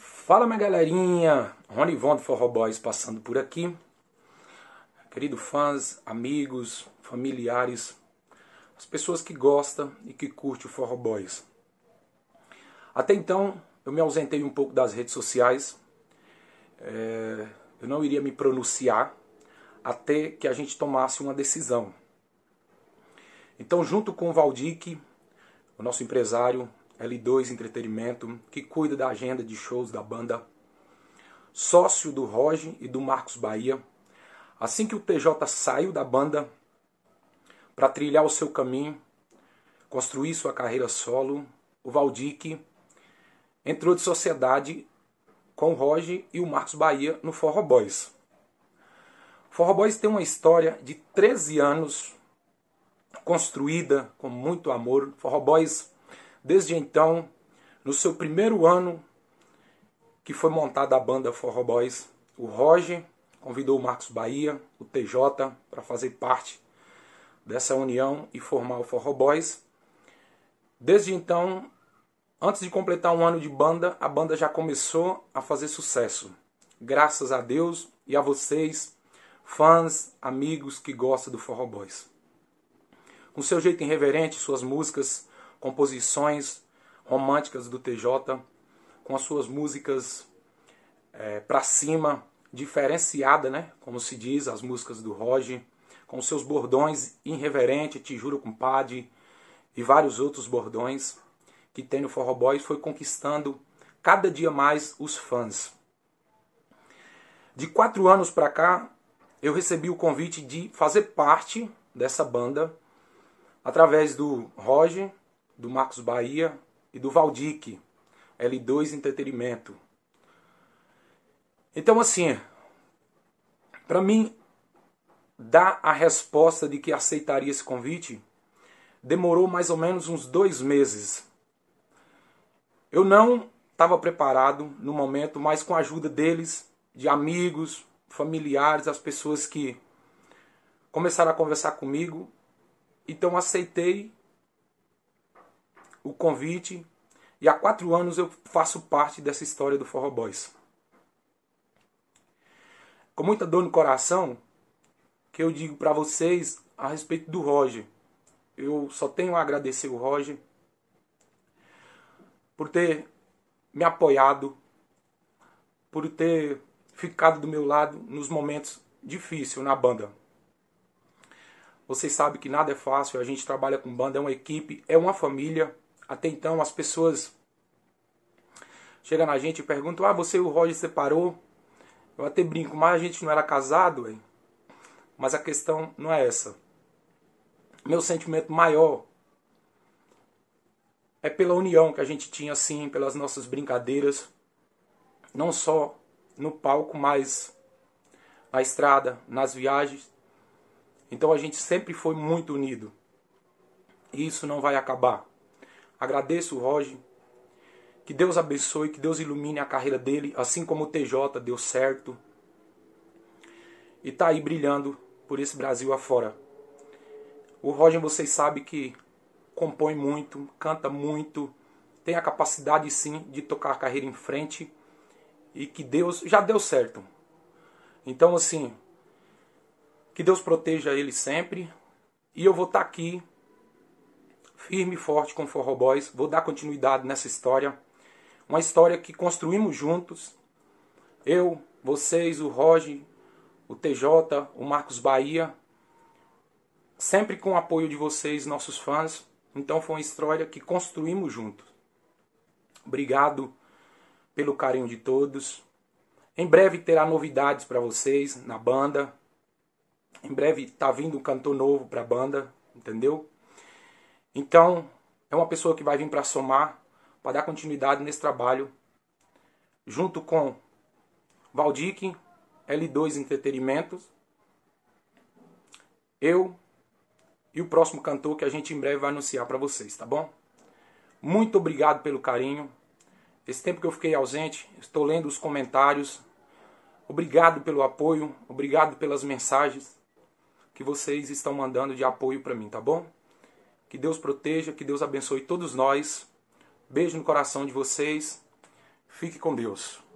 Fala minha galerinha, Rony Von do Forró Boys passando por aqui. Querido fãs, amigos, familiares, as pessoas que gostam e que curtem o Forró Boys. Até então eu me ausentei um pouco das redes sociais. É, eu não iria me pronunciar até que a gente tomasse uma decisão. Então, junto com o Valdique, o nosso empresário, L2 Entretenimento, que cuida da agenda de shows da banda, sócio do Roger e do Marcos Bahia. Assim que o TJ saiu da banda para trilhar o seu caminho, construir sua carreira solo, o Valdic entrou de sociedade com o Roger e o Marcos Bahia no Forró Boys. Forró Boys tem uma história de 13 anos construída com muito amor. Forró Boys Desde então, no seu primeiro ano que foi montada a banda Forró Boys, o Roger convidou o Marcos Bahia, o TJ, para fazer parte dessa união e formar o Forró Boys. Desde então, antes de completar um ano de banda, a banda já começou a fazer sucesso. Graças a Deus e a vocês, fãs, amigos que gostam do Forró Boys. Com seu jeito irreverente, suas músicas composições românticas do TJ, com as suas músicas é, para cima, diferenciada, né? Como se diz, as músicas do Roger, com seus bordões irreverente, te juro compadre, e vários outros bordões que tem no Forró Boys, foi conquistando cada dia mais os fãs. De quatro anos para cá, eu recebi o convite de fazer parte dessa banda através do Roger, do Marcos Bahia e do Valdique, L2 Entretenimento. Então, assim, para mim, dar a resposta de que aceitaria esse convite demorou mais ou menos uns dois meses. Eu não estava preparado no momento, mas com a ajuda deles, de amigos, familiares, as pessoas que começaram a conversar comigo. Então aceitei o convite e há quatro anos eu faço parte dessa história do Forró Boys. Com muita dor no coração, que eu digo para vocês a respeito do Roger. Eu só tenho a agradecer o Roger por ter me apoiado, por ter ficado do meu lado nos momentos difíceis na banda. Vocês sabem que nada é fácil, a gente trabalha com banda, é uma equipe, é uma família até então as pessoas chegam na gente e perguntam: Ah, você e o Roger separou? Eu até brinco, mas a gente não era casado, hein? Mas a questão não é essa. Meu sentimento maior é pela união que a gente tinha, assim, pelas nossas brincadeiras, não só no palco, mas na estrada, nas viagens. Então a gente sempre foi muito unido. E isso não vai acabar. Agradeço o Roger. Que Deus abençoe, que Deus ilumine a carreira dele, assim como o TJ deu certo. E tá aí brilhando por esse Brasil afora. O Roger, vocês sabem que compõe muito, canta muito, tem a capacidade sim de tocar a carreira em frente e que Deus já deu certo. Então assim, que Deus proteja ele sempre. E eu vou estar tá aqui firme e forte com Forró Boys. Vou dar continuidade nessa história. Uma história que construímos juntos. Eu, vocês, o Roger, o TJ, o Marcos Bahia. Sempre com o apoio de vocês, nossos fãs. Então foi uma história que construímos juntos. Obrigado pelo carinho de todos. Em breve terá novidades para vocês na banda. Em breve tá vindo um cantor novo para a banda, entendeu? Então, é uma pessoa que vai vir para somar, para dar continuidade nesse trabalho, junto com Valdic, L2 Entretenimentos, eu e o próximo cantor que a gente em breve vai anunciar para vocês, tá bom? Muito obrigado pelo carinho. Esse tempo que eu fiquei ausente, estou lendo os comentários. Obrigado pelo apoio, obrigado pelas mensagens que vocês estão mandando de apoio para mim, tá bom? Que Deus proteja, que Deus abençoe todos nós. Beijo no coração de vocês. Fique com Deus.